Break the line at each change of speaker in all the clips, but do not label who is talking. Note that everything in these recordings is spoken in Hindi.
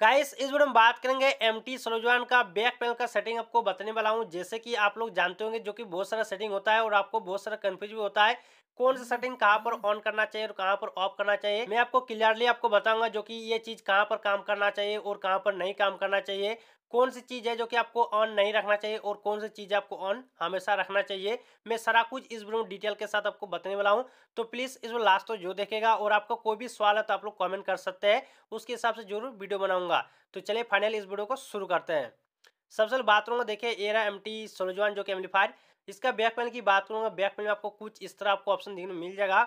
गाइस इस वीडियो में बात करेंगे एम टी सलोजवान का बैक पैनल का सेटिंग आपको बताने वाला हूं जैसे कि आप लोग जानते होंगे जो कि बहुत सारा सेटिंग होता है और आपको बहुत सारा कंफ्यूज भी होता है कौन सा सेटिंग कहाँ पर ऑन करना चाहिए और कहाँ पर ऑफ करना चाहिए मैं आपको क्लियरली आपको बताऊंगा जो कि ये चीज कहाँ पर काम करना चाहिए और कहाँ पर नहीं काम करना चाहिए कौन सी चीज़ है जो कि आपको ऑन नहीं रखना चाहिए और कौन सी चीज़ आपको ऑन हमेशा रखना चाहिए मैं सारा कुछ इस वीडियो में डिटेल के साथ आपको बताने वाला हूँ तो प्लीज़ इस लास्ट तो जो देखेगा और आपका कोई भी सवाल है तो आप लोग कॉमेंट कर सकते हैं उसके हिसाब से जरूर वीडियो बनाऊंगा तो चलिए फाइनल इस वीडियो को शुरू करते हैं सबसे पहले बात करूँगा देखिए एरा एम टी जो कि एम्पलीफायर इसका बैक पेन की बात करूँगा बैक पेन में आपको कुछ इस तरह आपको ऑप्शन देखने मिल जाएगा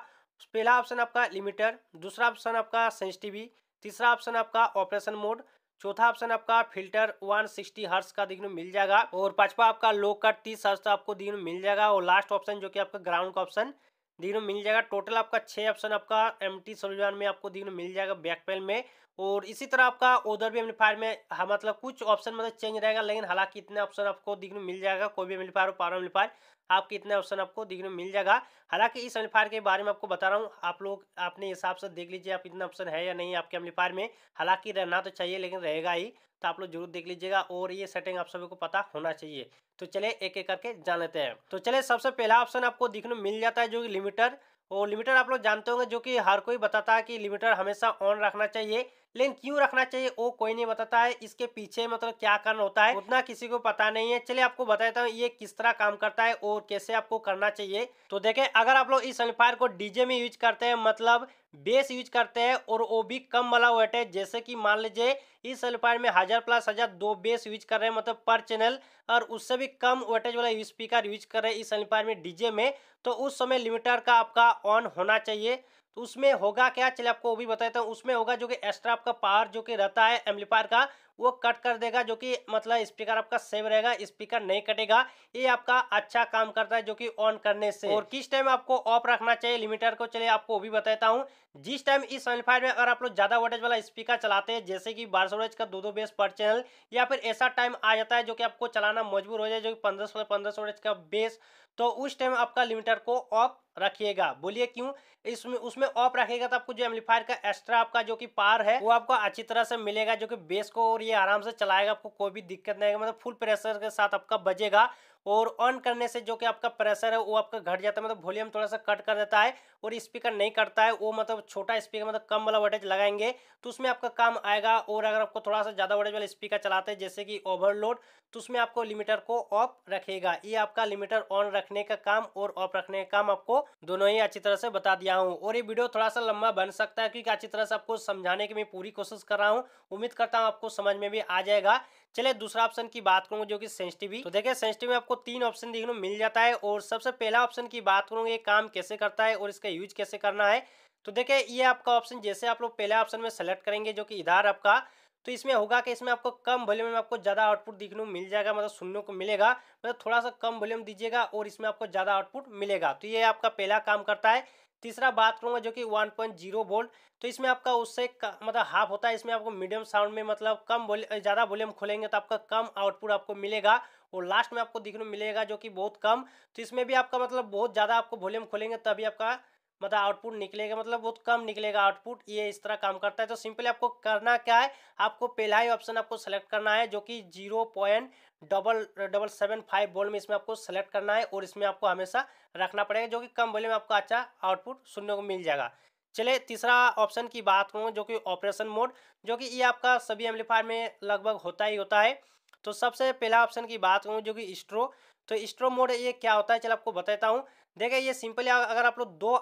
पहला ऑप्शन आपका लिमिटर दूसरा ऑप्शन आपका सेंसिटिवी तीसरा ऑप्शन आपका ऑपरेशन मोड चौथा ऑप्शन आपका फिल्टर 160 सिक्सटी हर्स का देखने मिल जाएगा और पांचवा आपका लो कट तीस हर्स तो आपको देखने मिल जाएगा और लास्ट ऑप्शन जो कि आपका ग्राउंड का ऑप्शन देखने मिल जाएगा टोटल आपका छह ऑप्शन आपका एम टी में आपको देखने मिल जाएगा बैक पेन में और इसी तरह आपका उधर भी एम्पलीफायर में हाँ मतलब कुछ ऑप्शन मतलब चेंज रहेगा लेकिन हालांकि इतने ऑप्शन आपको दिखने मिल जाएगा कोई भी एम्पलीफायर और पावर एम्पलीफायर आपके इतने ऑप्शन आपको दिखने मिल जाएगा हालांकि इस एम्पलीफायर के बारे में आपको बता रहा हूँ आप लोग अपने हिसाब से देख लीजिए आप इतना ऑप्शन है या नहीं आपके एम्पलीफायर में हालांकि रहना तो चाहिए लेकिन रहेगा ही तो आप लोग जरूर देख लीजिएगा और ये सेटिंग आप सभी को पता होना चाहिए तो चले एक एक करके जान लेते हैं तो चले सबसे पहला ऑप्शन आपको दिखने मिल जाता है जो कि लिमिटर और लिमिटर आप लोग जानते होंगे जो कि हर कोई बताता है कि लिमिटर हमेशा ऑन रखना चाहिए लेकिन क्यों रखना चाहिए वो कोई नहीं बताता है इसके पीछे मतलब क्या कारण होता है उतना किसी को पता नहीं है चलिए आपको बताता हूँ ये किस तरह काम करता है और कैसे आपको करना चाहिए तो देखे अगर आप लोग इस एम्पायर को डीजे में यूज करते हैं मतलब बेस यूज करते हैं और वो भी कम वाला वेट है जैसे कि मान लीजिए इस एम्पायर में हज़ार प्लस हज़ार दो बेस यूज कर रहे हैं मतलब पर चैनल और उससे भी कम वोटेज वाला स्पीकर यूज कर रहे हैं इस एम्पायर में डीजे में तो उस समय लिमिटर का आपका ऑन होना चाहिए तो उसमें होगा क्या चलिए आपको वो भी बताता हूँ उसमें होगा जो कि एक्स्ट्रा आपका पावर जो कि रहता है एम्पलीफायर का वो कट कर देगा जो कि मतलब स्पीकर आपका सेव रहेगा स्पीकर नहीं कटेगा ये आपका अच्छा काम करता है जो कि ऑन करने से और किस टाइम आपको ऑफ रखना चाहिए लिमिटर को चलिए आपको वो भी बताता हूँ जिस टाइम इस एम्पलीफायर में अगर आप लोग ज़्यादा वोल्टेज वाला स्पीकर चलाते हैं जैसे कि बारह सौ का दो दो बेस पर चैनल या फिर ऐसा टाइम आ जाता है जो कि आपको चलाना मजबूर हो जाए जो कि पंद्रह सौ पंद्रह सौ का बेस तो उस टाइम आपका लिमिटर को ऑफ रखिएगा बोलिए क्यों इसमें उसमें ऑफ रखिएगा तो आपको जो एम्पलीफायर का एक्स्ट्रा आपका जो कि पार है वो आपको अच्छी तरह से मिलेगा जो कि बेस को और ये आराम से चलाएगा आपको कोई भी दिक्कत नहीं आएगा मतलब फुल प्रेशर के साथ आपका बजेगा और ऑन करने से जो कि आपका प्रेशर है वो आपका घट जाता है मतलब वॉल्यूम थोड़ा सा कट कर देता है और स्पीकर नहीं करता है वो मतलब छोटा स्पीकर मतलब कम वाला वोल्टेज लगाएंगे तो उसमें आपका काम आएगा और अगर आपको थोड़ा सा ज़्यादा वोल्टेज वाला स्पीकर चलाते हैं जैसे कि ओवरलोड तो उसमें आपको लिमिटर को ऑफ रखेगा ये आपका लिमिटर ऑन रखने का काम और ऑफ रखने का काम आपको दोनों ही अच्छी तरह से बता दिया हूँ और ये वीडियो थोड़ा सा लंबा बन सकता है क्योंकि अच्छी तरह से आपको समझाने की मैं पूरी कोशिश कर रहा हूँ उम्मीद करता हूँ आपको समझ में भी आ जाएगा चले दूसरा ऑप्शन की बात करूँ जो कि सेंसिटिव तो देखिए सेंसिटिव में आपको तीन ऑप्शन देखने को मिल जाता है और सबसे पहला ऑप्शन की बात ये काम कैसे करता है और इसका यूज कैसे करना है तो देखिए ये आपका ऑप्शन जैसे आप लोग पहले ऑप्शन में सेलेक्ट करेंगे जो कि इधार आपका तो इसमें होगा कि इसमें आपको कम वॉल्यूम में आपको ज़्यादा आउटपुट देखने को मिल जाएगा मतलब सुनने को मिलेगा मतलब थोड़ा सा कम वॉल्यूम दीजिएगा और इसमें आपको ज़्यादा आउटपुट मिलेगा तो ये आपका पहला काम करता है तीसरा बात करूंगा जो कि 1.0 वोल्ट तो इसमें आपका उससे मतलब हाफ होता है इसमें आपको मीडियम साउंड में मतलब कम ज़्यादा वॉल्यूम खोलेंगे तो आपका कम आउटपुट आपको मिलेगा और लास्ट में आपको दिखने मिलेगा जो कि बहुत कम तो इसमें भी आपका मतलब बहुत ज़्यादा आपको वॉल्यूम खोलेंगे तभी आपका मतलब आउटपुट निकलेगा मतलब बहुत कम निकलेगा आउटपुट ये इस तरह काम करता है तो सिंपली आपको करना क्या है आपको पहला ही ऑप्शन आपको सेलेक्ट करना है जो कि zero point double double seven five volt में इसमें आपको सेलेक्ट करना है और इसमें आपको हमेशा रखना पड़ेगा जो कि कम वोल्ट में आपको अच्छा आउटपुट सुनने को मिल जाएगा चले तीसरा ऑप्शन की बात करूँ जो कि ऑपरेशन मोड जो कि ये आपका सभी एम्पलीफायर में लगभग होता ही होता है तो सबसे पहला ऑप्शन की बात करूँ जो कि स्ट्रो तो स्ट्रो मोड ये क्या होता है चलो आपको बताता हूँ देखिए ये सिंपली अगर आप लोग दो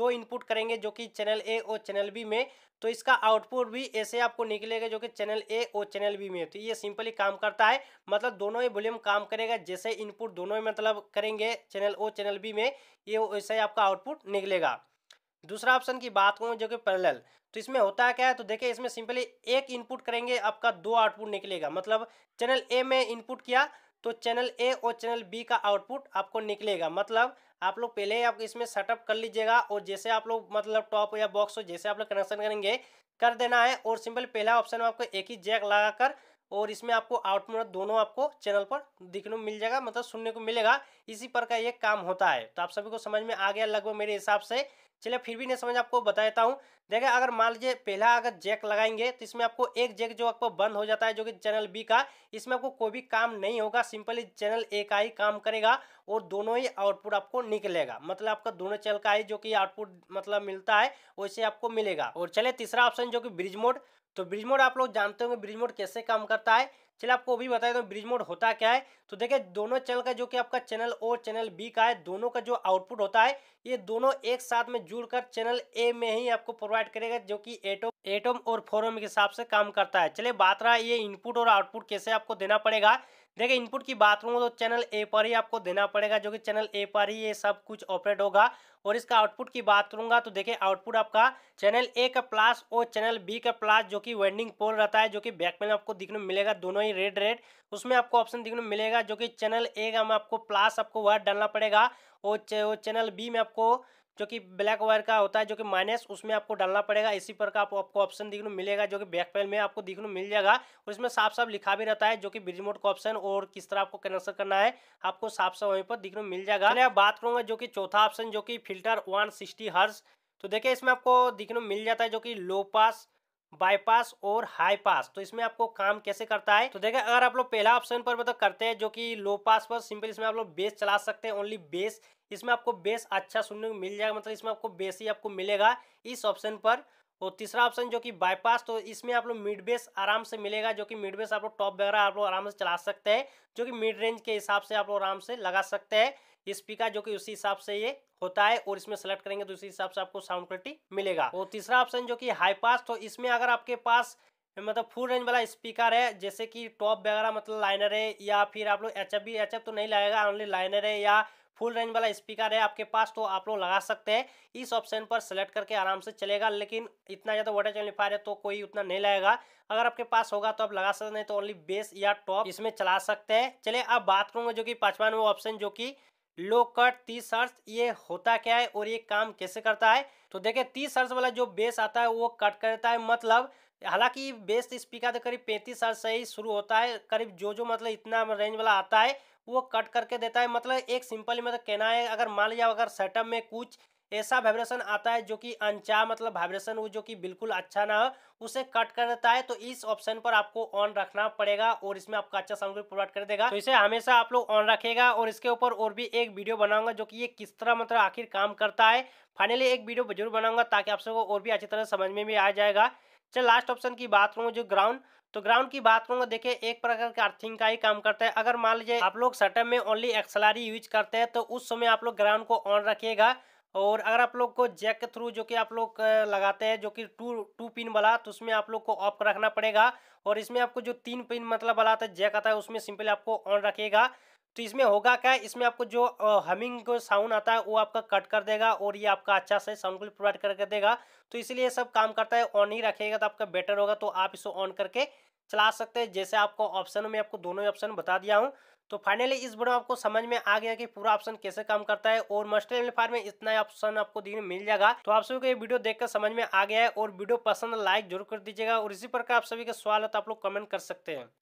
दो इनपुट करेंगे जो कि चैनल ए और चैनल बी में तो इसका आउटपुट भी ऐसे आपको निकलेगा जो कि चैनल ए और चैनल बी में तो ये सिंपली काम करता है मतलब दोनों ही वॉल्यूम काम करेगा जैसे इनपुट दोनों ही मतलब करेंगे चैनल ओ चैनल बी में ये वैसे ही आपका आउटपुट निकलेगा दूसरा ऑप्शन की बात करूँ जो कि पैरेलल तो इसमें होता है क्या है तो देखिए इसमें सिंपली एक इनपुट करेंगे आपका दो आउटपुट निकलेगा मतलब चैनल ए में इनपुट किया तो चैनल ए और चैनल बी का आउटपुट आपको निकलेगा मतलब आप लोग पहले ही आप इसमें सेटअप कर लीजिएगा और जैसे आप लोग मतलब टॉप या बॉक्स हो जैसे आप लोग कनेक्शन करेंगे कर देना है और सिंपल पहला ऑप्शन में आपको एक ही जैक लगाकर और इसमें आपको आउटपुट दोनों आपको चैनल पर दिखने मिल जाएगा मतलब सुनने को मिलेगा इसी पर का ये काम होता है तो आप सभी को समझ में आ गया लगभग मेरे हिसाब से चलिए फिर भी नहीं समझ आपको बताता हूँ देखिए अगर मान लीजिए पहला अगर जैक लगाएंगे तो इसमें आपको एक जैक जो आपको बंद हो जाता है जो कि चैनल बी का इसमें आपको कोई भी काम नहीं होगा सिंपली चैनल ए का ही काम करेगा और दोनों ही आउटपुट आपको निकलेगा मतलब आपका दोनों चैनल का ही जो कि आउटपुट मतलब मिलता है वैसे आपको मिलेगा और चले तीसरा ऑप्शन जो कि ब्रिज मोड तो ब्रिज मोड आप लोग जानते होंगे ब्रिज मोड कैसे काम करता है चलिए आपको भी बता देता तो हूँ ब्रिज मोड होता क्या है तो देखिए दोनों चैनल का जो कि आपका चैनल ओ चैनल बी का है दोनों का जो आउटपुट होता है ये दोनों एक साथ में जुड़कर चैनल ए में ही आपको प्रोवाइड करेगा जो कि एटोम एटोम और फोरम के हिसाब से काम करता है चलिए बात रहा है ये इनपुट और आउटपुट कैसे आपको देना पड़ेगा देखिए इनपुट की बात करूँ तो चैनल ए पर ही आपको देना पड़ेगा जो कि चैनल ए पर ही ये सब कुछ ऑपरेट होगा और इसका आउटपुट की बात करूँगा तो देखिए आउटपुट आपका चैनल ए का प्लस और चैनल बी का प्लस जो कि वेंडिंग पोल रहता है जो कि बैक में आपको दिखने में मिलेगा दोनों ही रेड रेड उसमें आपको ऑप्शन दिखने में मिलेगा जो कि चैनल ए का आपको प्लस आपको वर्ड डालना पड़ेगा और चैनल बी में आपको जो कि ब्लैक वायर का होता है जो कि माइनस उसमें आपको डालना पड़ेगा इसी पर का आप, आपको ऑप्शन देखने मिलेगा जो कि बैक पैनल में आपको देखने मिल जाएगा और इसमें साफ साफ लिखा भी रहता है जो कि ब्रिज मोड का ऑप्शन और किस तरह आपको कैंसल करना है आपको साफ साफ वहीं पर देखने मिल जाएगा मैं बात करूंगा जो कि चौथा ऑप्शन जो कि फिल्टर वन सिक्सटी हर्स तो देखिए इसमें आपको देखने को मिल जाता है जो कि लो पास बाईपास और हाई पास तो इसमें आपको काम कैसे करता है तो देखिए अगर आप लोग पहला ऑप्शन पर मतलब करते हैं जो कि लो पास पर सिंपल इसमें आप लोग बेस चला सकते हैं ओनली बेस इसमें आपको बेस अच्छा सुनने को मिल जाएगा मतलब इसमें आपको बेस ही आपको मिलेगा इस ऑप्शन पर और तीसरा ऑप्शन जो कि बाईपास तो इसमें आप लोग मिड बेस आराम से मिलेगा जो कि मिड बेस आप लोग टॉप वगैरह आप लोग आराम से चला सकते हैं जो कि मिड रेंज के हिसाब से आप लोग आराम से लगा सकते हैं स्पीकर जो कि उसी हिसाब से ये होता है और इसमें सेलेक्ट करेंगे तो उसी हिसाब से आपको साउंड क्वालिटी मिलेगा और तीसरा ऑप्शन जो कि हाई पास तो इसमें अगर आपके पास मतलब फुल रेंज वाला स्पीकर है जैसे कि टॉप वगैरह मतलब लाइनर है या फिर आप लोग एच एफ तो नहीं लगेगा ओनली लाइनर है या फुल रेंज वाला स्पीकर है आपके पास तो आप लोग लगा सकते हैं इस ऑप्शन पर सेलेक्ट करके आराम से चलेगा लेकिन इतना ज़्यादा वोटर एम्पलीफायर है तो कोई उतना नहीं लगेगा अगर आपके पास होगा तो आप लगा सकते नहीं तो ओनली बेस या टॉप इसमें चला सकते हैं चले अब बात करूँगा जो कि पाँचवा नंबर ऑप्शन जो कि लो कट ती सर्च ये होता क्या है और ये काम कैसे करता है तो देखिए ती सर्च वाला जो बेस आता है वो कट करता है मतलब हालांकि बेस्ट स्पीकर तो करीब पैंतीस हर्ज से ही शुरू होता है करीब जो जो मतलब इतना रेंज वाला आता है वो कट करके देता है मतलब एक सिंपल मतलब तो कहना है अगर मान लिया अगर सेटअप में कुछ ऐसा वाइब्रेशन आता है जो कि अनचा मतलब वाइब्रेशन वो जो कि बिल्कुल अच्छा ना हो उसे कट कर देता है तो इस ऑप्शन पर आपको ऑन रखना पड़ेगा और इसमें आपका अच्छा साउंड भी प्रोवाइड कर देगा तो इसे हमेशा आप लोग ऑन रखेगा और इसके ऊपर और भी एक वीडियो बनाऊंगा जो कि ये किस तरह मतलब आखिर काम करता है फाइनली एक वीडियो जरूर बनाऊंगा ताकि आप सबको और भी अच्छी तरह समझ में भी आ जाएगा चल लास्ट ऑप्शन की बात करूँ जो ग्राउंड तो ग्राउंड की बात करूंगा देखिए एक प्रकार का अर्थिंग का ही काम करता है अगर मान लीजिए आप लोग सटअप में ओनली एक्सलारी यूज करते हैं तो उस समय आप लोग ग्राउंड को ऑन रखिएगा और अगर आप लोग को जैक के थ्रू जो कि आप लोग लगाते हैं जो कि टू टू पिन वाला तो उसमें आप लोग को ऑफ रखना पड़ेगा और इसमें आपको जो तीन पिन मतलब वाला जैक आता है उसमें सिंपली आपको ऑन रखेगा तो इसमें होगा क्या इसमें आपको जो हमिंग साउंड आता है वो आपका कट कर देगा और ये आपका अच्छा से साउंड प्रोवाइड करके देगा तो इसलिए सब काम करता है ऑन ही रखेगा तो आपका बेटर होगा तो आप इसको ऑन करके चला सकते हैं जैसे आपको ऑप्शन में आपको दोनों ही ऑप्शन बता दिया हूँ तो फाइनली इस वीडियो आपको समझ में आ गया कि पूरा ऑप्शन कैसे काम करता है और मस्टर एम्पलीफायर में इतना ही ऑप्शन आपको दिन मिल जाएगा तो आप सभी को ये वीडियो देखकर समझ में आ गया है और वीडियो पसंद लाइक जरूर कर दीजिएगा और इसी प्रकार आप सभी के सवाल है तो आप लोग कमेंट कर सकते हैं